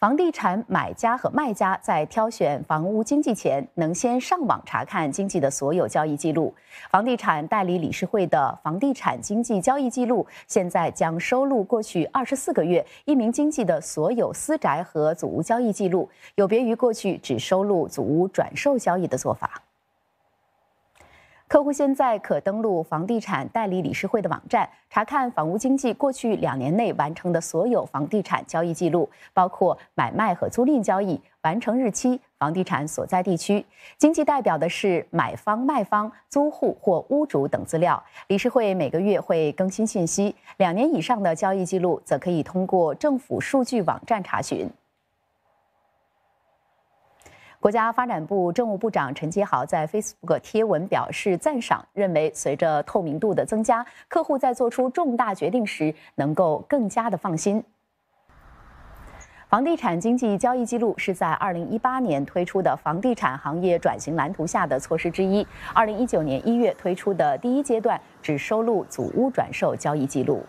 房地产买家和卖家在挑选房屋经纪前，能先上网查看经纪的所有交易记录。房地产代理理事会的房地产经纪交易记录，现在将收录过去二十四个月一名经纪的所有私宅和祖屋交易记录，有别于过去只收录祖屋转售交易的做法。客户现在可登录房地产代理理事会的网站，查看房屋经济过去两年内完成的所有房地产交易记录，包括买卖和租赁交易，完成日期、房地产所在地区、经济代表的是买方、卖方、租户或屋主等资料。理事会每个月会更新信息，两年以上的交易记录则可以通过政府数据网站查询。国家发展部政务部长陈杰豪在 Facebook 贴文表示赞赏，认为随着透明度的增加，客户在做出重大决定时能够更加的放心。房地产经济交易记录是在2018年推出的房地产行业转型蓝图下的措施之一。2019年1月推出的第一阶段只收录祖屋转售交易记录。